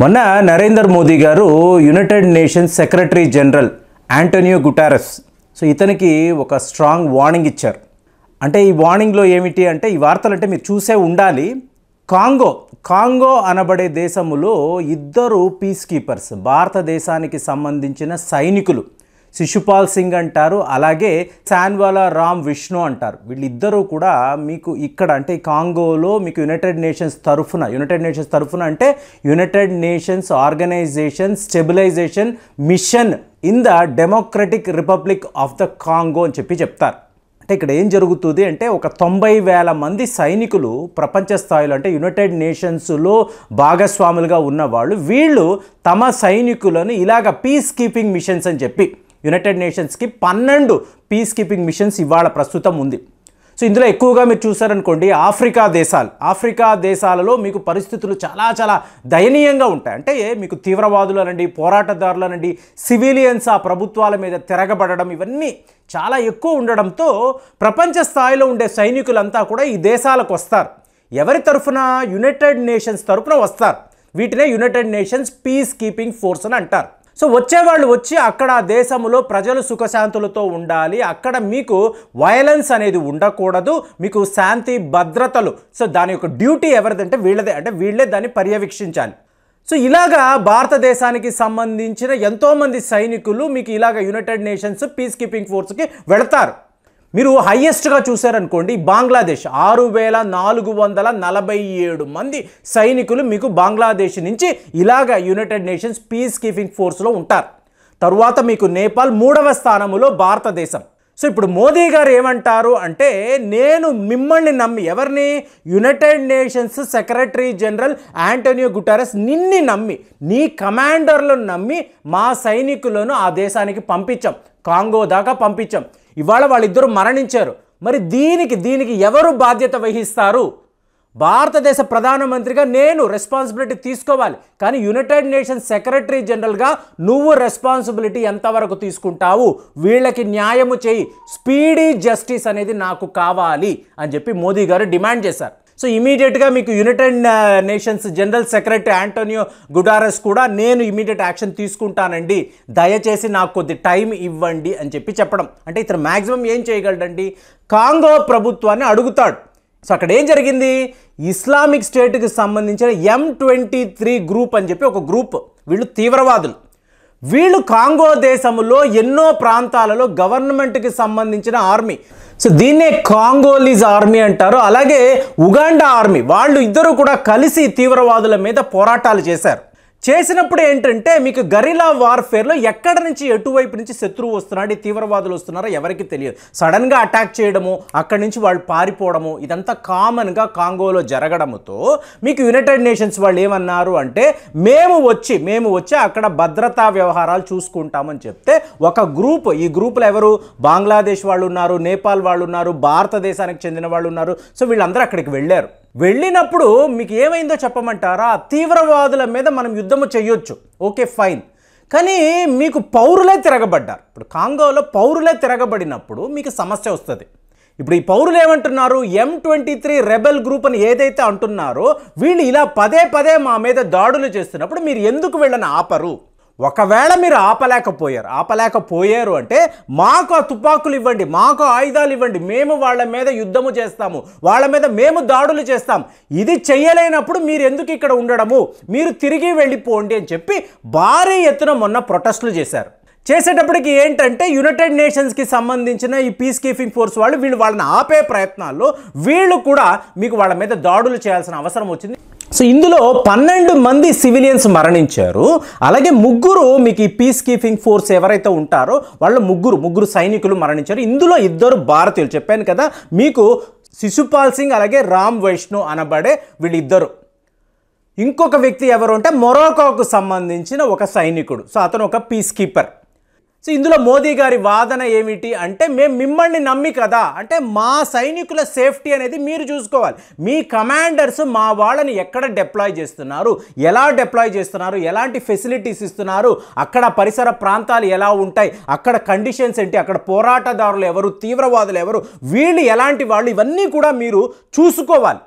మొన్న Narender Modi garu United Nations secretary general Antonio Guterres so ఇతనికి ఒక స్ట్రాంగ్ వార్నింగ్ ఇచ్చారు అంటే ఈ వార్నింగ్లో ఏమిటి అంటే ఈ వార్తలు అంటే మీరు చూసే ఉండాలి కాంగో కాంగో అనబడే దేశములో ఇద్దరు పీస్ కీపర్స్ భారతదేశానికి సంబంధించిన సైనికులు శిశుపాల్ సింగ్ అంటారు అలాగే శాన్వాలా రామ్ విష్ణు అంటారు వీళ్ళిద్దరూ కూడా మీకు ఇక్కడ అంటే కాంగోలో మీకు యునైటెడ్ నేషన్స్ తరఫున యునైటెడ్ నేషన్స్ తరఫున అంటే United Nations organization stabilization mission in the democratic republic of the Congo అని చెప్పి చెప్తారు అంటే ఇక్కడ ఏం జరుగుతుంది అంటే ఒక తొంభై వేల మంది సైనికులు ప్రపంచ స్థాయిలో అంటే యునైటెడ్ నేషన్స్లో భాగస్వాములుగా ఉన్నవాళ్ళు వీళ్ళు తమ సైనికులను ఇలాగ పీస్ కీపింగ్ మిషన్స్ అని చెప్పి యునైటెడ్ నేషన్స్కి పన్నెండు పీస్ కీపింగ్ మిషన్స్ ఇవాళ ప్రస్తుతం ఉంది సో ఇందులో ఎక్కువగా మీరు చూసారనుకోండి ఆఫ్రికా దేశాలు ఆఫ్రికా దేశాలలో మీకు పరిస్థితులు చాలా చాలా దయనీయంగా ఉంటాయి అంటే మీకు తీవ్రవాదులనండి పోరాటదారులనండి సివిలియన్స్ ఆ ప్రభుత్వాల మీద తిరగబడడం ఇవన్నీ చాలా ఎక్కువ ఉండడంతో ప్రపంచ స్థాయిలో ఉండే సైనికులంతా కూడా ఈ దేశాలకు వస్తారు ఎవరి తరఫున యునైటెడ్ నేషన్స్ తరఫున వస్తారు వీటినే United Nations peace keeping force అని అంటారు సో వచ్చేవాళ్ళు వచ్చి అక్కడ ఆ దేశంలో ప్రజలు సుఖశాంతులతో ఉండాలి అక్కడ మీకు వయలెన్స్ అనేది ఉండకూడదు మీకు శాంతి భద్రతలు సో దాని యొక్క డ్యూటీ ఎవరిదంటే వీళ్ళదే అంటే వీళ్ళే దాన్ని పర్యవేక్షించాలి సో ఇలాగా భారతదేశానికి సంబంధించిన ఎంతోమంది సైనికులు మీకు ఇలాగ యునైటెడ్ నేషన్స్ పీస్ కీపింగ్ ఫోర్స్కి వెళతారు మీరు హయ్యెస్ట్గా చూశారనుకోండి బంగ్లాదేశ్ ఆరు వేల నాలుగు వందల నలభై ఏడు మంది సైనికులు మీకు బంగ్లాదేశ్ నుంచి ఇలాగ యునైటెడ్ నేషన్స్ పీస్ కీపింగ్ ఫోర్స్లో ఉంటారు తరువాత మీకు నేపాల్ మూడవ స్థానంలో భారతదేశం సో ఇప్పుడు మోదీ గారు ఏమంటారు అంటే నేను మిమ్మల్ని నమ్మి ఎవరిని United Nations secretary general Antonio Guterres నిన్ని నమ్మి నీ కమాండర్లను నమ్మి మా సైనికులను ఆ దేశానికి పంపించాం కాంగో దాకా పంపించాం ఇవాళ వాళ్ళిద్దరూ మరణించారు మరి దీనికి దీనికి ఎవరు బాధ్యత వహిస్తారు భారతదేశ ప్రధానమంత్రిగా నేను రెస్పాన్సిబిలిటీ తీసుకోవాలి కానీ యునైటెడ్ నేషన్స్ సెక్రటరీ జనరల్గా నువ్వు రెస్పాన్సిబిలిటీ ఎంతవరకు తీసుకుంటావు వీళ్ళకి న్యాయము చేయి స్పీడీ జస్టిస్ అనేది నాకు కావాలి అని చెప్పి మోదీ గారు డిమాండ్ చేశారు సో ఇమీడియట్గా మీకు United Nations general secretary Antonio Guterres కూడా నేను ఇమీడియట్ యాక్షన్ తీసుకుంటానండి దయచేసి నాకు కొద్ది టైం ఇవ్వండి అని చెప్పి చెప్పడం అంటే ఇతను మ్యాక్సిమం ఏం చేయగలడండి కాంగో ప్రభుత్వాన్ని అడుగుతాడు సో అక్కడ ఏం జరిగింది ఇస్లామిక్ స్టేట్కి సంబంధించిన ఎం ట్వంటీ త్రీ గ్రూప్ అని చెప్పి ఒక గ్రూప్ వీళ్ళు తీవ్రవాదులు వీళ్ళు కాంగో దేశంలో ఎన్నో ప్రాంతాలలో గవర్నమెంట్కి సంబంధించిన ఆర్మీ సో దీన్నే కాంగోలీస్ ఆర్మీ అంటారు అలాగే ఉగాండా ఆర్మీ వాళ్ళు ఇద్దరు కూడా కలిసి తీవ్రవాదుల మీద పోరాటాలు చేశారు చేసినప్పుడు ఏంటంటే మీకు గరిలా వార్ఫేర్లో ఎక్కడ నుంచి ఎటువైపు నుంచి శత్రువు వస్తున్నాడు తీవ్రవాదులు వస్తున్నారో ఎవరికి తెలియదు సడన్గా అటాక్ చేయడము అక్కడి నుంచి వాళ్ళు పారిపోవడము ఇదంతా కామన్గా కాంగోలో జరగడముతో మీకు యునైటెడ్ నేషన్స్ వాళ్ళు ఏమన్నారు అంటే మేము వచ్చి మేము వచ్చి అక్కడ భద్రతా వ్యవహారాలు చూసుకుంటామని చెప్తే ఒక గ్రూప్ ఈ గ్రూపులు ఎవరు బంగ్లాదేశ్ వాళ్ళు ఉన్నారు నేపాల్ వాళ్ళు ఉన్నారు భారతదేశానికి చెందిన వాళ్ళు ఉన్నారు సో వీళ్ళందరూ అక్కడికి వెళ్ళారు వెళ్ళినప్పుడు మీకు ఏమైందో చెప్పమంటారా తీవ్రవాదుల మీద మనం యుద్ధము చేయొచ్చు ఓకే ఫైన్ కానీ మీకు పౌరులే తిరగబడ్డారు ఇప్పుడు కాంగోలో పౌరులే తిరగబడినప్పుడు మీకు సమస్య వస్తుంది ఇప్పుడు ఈ పౌరులు ఏమంటున్నారు M twenty three rebel group అని ఏదైతే అంటున్నారో వీళ్ళు ఇలా పదే పదే మా మీద దాడులు చేస్తున్నప్పుడు మీరు ఎందుకు వీళ్ళని ఆపరు ఒకవేళ మీరు ఆపలేకపోయారు ఆపలేకపోయారు అంటే మాకు ఆ తుపాకులు ఇవ్వండి మాకు ఆయుధాలు ఇవ్వండి మేము వాళ్ళ మీద యుద్ధము చేస్తాము వాళ్ళ మీద మేము దాడులు చేస్తాం ఇది చేయలేనప్పుడు మీరు ఎందుకు ఇక్కడ ఉండడము మీరు తిరిగి వెళ్ళిపోండి అని చెప్పి భారీ ఎత్తున మొన్న ప్రొటెస్టులు చేశారు చేసేటప్పటికి ఏంటంటే యునైటెడ్ నేషన్స్కి సంబంధించిన ఈ పీస్ కీపింగ్ ఫోర్స్ వాళ్ళు వీళ్ళు వాళ్ళని ఆపే ప్రయత్నాల్లో వీళ్ళు కూడా మీకు వాళ్ళ మీద దాడులు చేయాల్సిన అవసరం వచ్చింది సో ఇందులో పన్నెండు మంది సివిలియన్స్ మరణించారు అలాగే ముగ్గురు మీకు ఈ పీస్ కీపింగ్ ఫోర్స్ ఎవరైతే ఉంటారో వాళ్ళు ముగ్గురు ముగ్గురు సైనికులు మరణించారు ఇందులో ఇద్దరు భారతీయులు చెప్పాను కదా మీకు శిశుపాల్ సింగ్ అలాగే రామ్ వైష్ణు అనబడే వీళ్ళిద్దరు ఇంకొక వ్యక్తి ఎవరు అంటే మొరాకోకు సంబంధించిన ఒక సైనికుడు సో అతను ఒక పీస్ కీపర్ సో ఇందులో మోదీ గారి వాదన ఏమిటి అంటే మేము మిమ్మల్ని నమ్మి కదా అంటే మా సైనికుల సేఫ్టీ అనేది మీరు చూసుకోవాలి మీ కమాండర్స్ మా వాళ్ళని ఎక్కడ డెప్లాయ్ చేస్తున్నారు ఎలా డెప్లాయ్ చేస్తున్నారు ఎలాంటి ఫెసిలిటీస్ ఇస్తున్నారు అక్కడ పరిసర ప్రాంతాలు ఎలా ఉంటాయి అక్కడ కండిషన్స్ ఏంటి అక్కడ పోరాటదారులు ఎవరు తీవ్రవాదులు ఎవరు వీళ్ళు ఎలాంటి వాళ్ళు ఇవన్నీ కూడా మీరు చూసుకోవాలి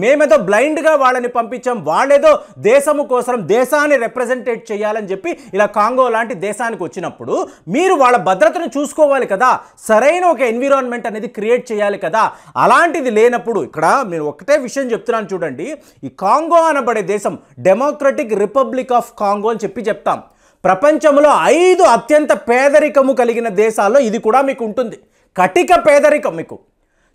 మేమేదో బ్లైండ్గా వాళ్ళని పంపించాం వాళ్ళేదో దేశము కోసం దేశాన్ని రిప్రజెంటేట్ చేయాలని చెప్పి ఇలా కాంగో లాంటి దేశానికి వచ్చినప్పుడు మీరు వాళ్ళ భద్రతను చూసుకోవాలి కదా సరైన ఒక ఎన్విరాన్మెంట్ అనేది క్రియేట్ చేయాలి కదా అలాంటిది లేనప్పుడు ఇక్కడ మీరు ఒకటే విషయం చెప్తున్నాను చూడండి ఈ కాంగో అనబడే దేశం డెమోక్రటిక్ రిపబ్లిక్ ఆఫ్ కాంగో అని చెప్పి చెప్తాం ప్రపంచంలో ఐదు అత్యంత పేదరికము కలిగిన దేశాల్లో ఇది కూడా మీకు ఉంటుంది కటిక పేదరికం మీకు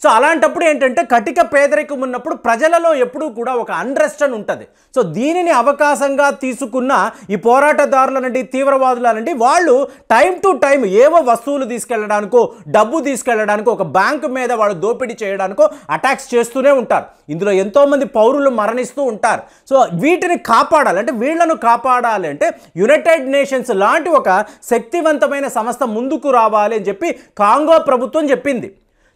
సో అలాంటప్పుడు ఏంటంటే కటిక పేదరికం ఉన్నప్పుడు ప్రజలలో ఎప్పుడూ కూడా ఒక అన్రెస్ట్ అని ఉంటుంది సో దీనిని అవకాశంగా తీసుకున్న ఈ పోరాటదారులనండి తీవ్రవాదులనండి వాళ్ళు టైం టు టైం ఏవో వస్తువులు తీసుకెళ్ళడానికో డబ్బు తీసుకెళ్లడానికో ఒక బ్యాంకు మీద వాళ్ళు దోపిడీ చేయడానికో అటాక్స్ చేస్తూనే ఉంటారు ఇందులో ఎంతోమంది పౌరులు మరణిస్తూ ఉంటారు సో వీటిని కాపాడాలి అంటే వీళ్లను కాపాడాలి అంటే యునైటెడ్ నేషన్స్ లాంటి ఒక శక్తివంతమైన సంస్థ ముందుకు రావాలి అని చెప్పి కాంగో ప్రభుత్వం చెప్పింది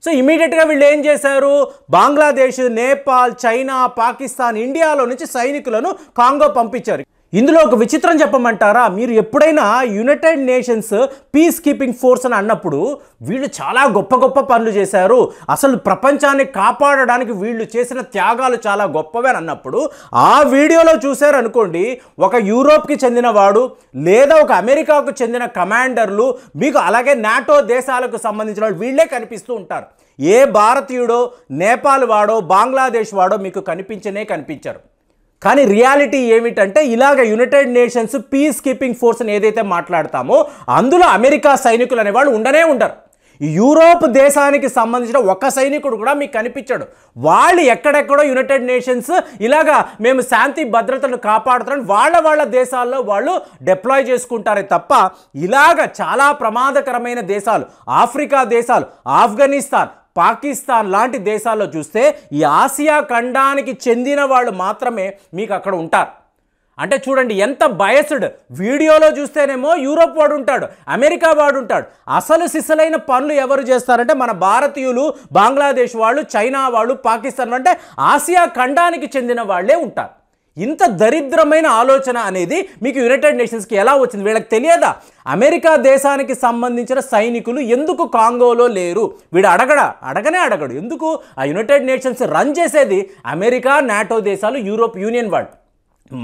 సో ఇమీడియట్గా వీళ్ళు ఏం చేశారు బంగ్లాదేశ్ నేపాల్ చైనా పాకిస్తాన్ ఇండియాలో నుంచి సైనికులను కాంగో పంపించారు ఇందులో ఒక విచిత్రం చెప్పమంటారా మీరు ఎప్పుడైనా United Nations peace keeping force అని అన్నప్పుడు వీళ్ళు చాలా గొప్ప గొప్ప పనులు చేశారు అసలు ప్రపంచాన్ని కాపాడడానికి వీళ్ళు చేసిన త్యాగాలు చాలా గొప్పవే అని అన్నప్పుడు ఆ వీడియోలో చూశారనుకోండి ఒక యూరోప్కి చెందినవాడు లేదా ఒక అమెరికాకు చెందిన కమాండర్లు మీకు అలాగే నాటో దేశాలకు సంబంధించిన వాళ్ళు వీళ్ళే కనిపిస్తూ ఉంటారు ఏ భారతీయుడో నేపాల్ వాడో బంగ్లాదేశ్ వాడో మీకు కనిపించనే కనిపించారు కానీ రియాలిటీ ఏమిటంటే ఇలాగ యునైటెడ్ నేషన్స్ పీస్ కీపింగ్ ఫోర్స్ని ఏదైతే మాట్లాడతామో అందులో అమెరికా సైనికులు అనేవాళ్ళు ఉండనే ఉంటారు యూరోప్ దేశానికి సంబంధించిన ఒక సైనికుడు కూడా మీకు కనిపించాడు వాళ్ళు ఎక్కడెక్కడో యునైటెడ్ నేషన్స్ ఇలాగా మేము శాంతి భద్రతను కాపాడుతున్నాం వాళ్ళ వాళ్ళ దేశాల్లో వాళ్ళు డిప్లాయ్ చేసుకుంటారే తప్ప ఇలాగ చాలా ప్రమాదకరమైన దేశాలు ఆఫ్రికా దేశాలు ఆఫ్ఘనిస్తాన్ పాకిస్తాన్ లాంటి దేశాల్లో చూస్తే ఈ ఆసియా ఖండానికి చెందిన వాళ్ళు మాత్రమే మీకు అక్కడ ఉంటారు అంటే చూడండి ఎంత బయస్డ్ వీడియోలో చూస్తేనేమో యూరోప్ వాడు ఉంటాడు అమెరికా వాడు ఉంటాడు అసలు సిసలైన పనులు ఎవరు చేస్తారంటే మన భారతీయులు బంగ్లాదేశ్ వాళ్ళు చైనా వాళ్ళు పాకిస్తాన్ అంటే ఆసియా ఖండానికి చెందిన వాళ్ళే ఉంటారు ఇంత దరిద్రమైన ఆలోచన అనేది మీకు యునైటెడ్ నేషన్స్కి ఎలా వచ్చింది వీళ్ళకి తెలియదా అమెరికా దేశానికి సంబంధించిన సైనికులు ఎందుకు కాంగోలో లేరు వీడు అడగడా అడగనే అడగడు ఎందుకు ఆ యునైటెడ్ నేషన్స్ రన్ చేసేది అమెరికా నాటో దేశాలు యూరోప్ యూనియన్ వాళ్ళు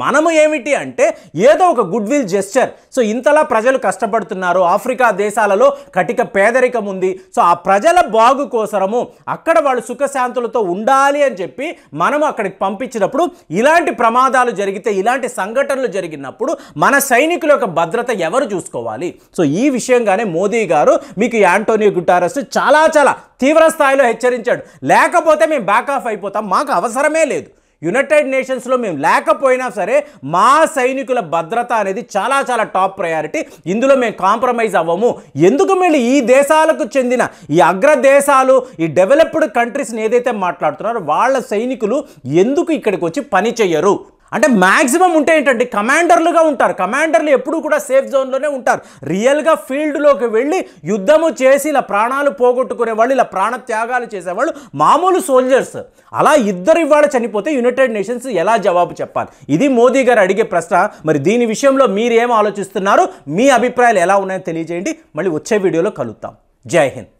మనము ఏమిటి అంటే ఏదో ఒక గుడ్ విల్ జెస్చర్ సో ఇంతలా ప్రజలు కష్టపడుతున్నారు ఆఫ్రికా దేశాలలో కటిక పేదరికం ఉంది సో ఆ ప్రజల బాగు కోసరము అక్కడ వాళ్ళు సుఖశాంతులతో ఉండాలి అని చెప్పి మనము అక్కడికి పంపించినప్పుడు ఇలాంటి ప్రమాదాలు జరిగితే ఇలాంటి సంఘటనలు జరిగినప్పుడు మన సైనికుల యొక్క భద్రత ఎవరు చూసుకోవాలి సో ఈ విషయంగానే మోదీ గారు మీకు యాంటోనియో గుటారస్ చాలా చాలా తీవ్ర స్థాయిలో హెచ్చరించాడు లేకపోతే మేము బ్యాక్ ఆఫ్ అయిపోతాం మాకు అవసరమే లేదు యునైటెడ్ నేషన్స్లో మేము లేకపోయినా సరే మా సైనికుల భద్రత అనేది చాలా చాలా టాప్ ప్రయారిటీ ఇందులో మేము కాంప్రమైజ్ అవ్వము ఎందుకు మళ్ళీ ఈ దేశాలకు చెందిన ఈ అగ్రదేశాలు ఈ డెవలప్డ్ కంట్రీస్ని ఏదైతే మాట్లాడుతున్నారో వాళ్ళ సైనికులు ఎందుకు ఇక్కడికి వచ్చి పని చేయరు అంటే మ్యాక్సిమం ఉంటే ఏంటంటే కమాండర్లుగా ఉంటారు కమాండర్లు ఎప్పుడూ కూడా సేఫ్ జోన్లోనే ఉంటారు రియల్గా ఫీల్డ్లోకి వెళ్ళి యుద్ధము చేసి ఇలా ప్రాణాలు పోగొట్టుకునే వాళ్ళు ఇలా ప్రాణ త్యాగాలు చేసేవాళ్ళు మామూలు సోల్జర్స్ అలా ఇద్దరు ఇవాళ చనిపోతే యునైటెడ్ నేషన్స్ ఎలా జవాబు చెప్పాలి ఇది మోదీ గారు అడిగే ప్రశ్న మరి దీని విషయంలో మీరేం ఆలోచిస్తున్నారు మీ అభిప్రాయాలు ఎలా ఉన్నాయో తెలియజేయండి మళ్ళీ వచ్చే వీడియోలో కలుద్దాం జై హింద్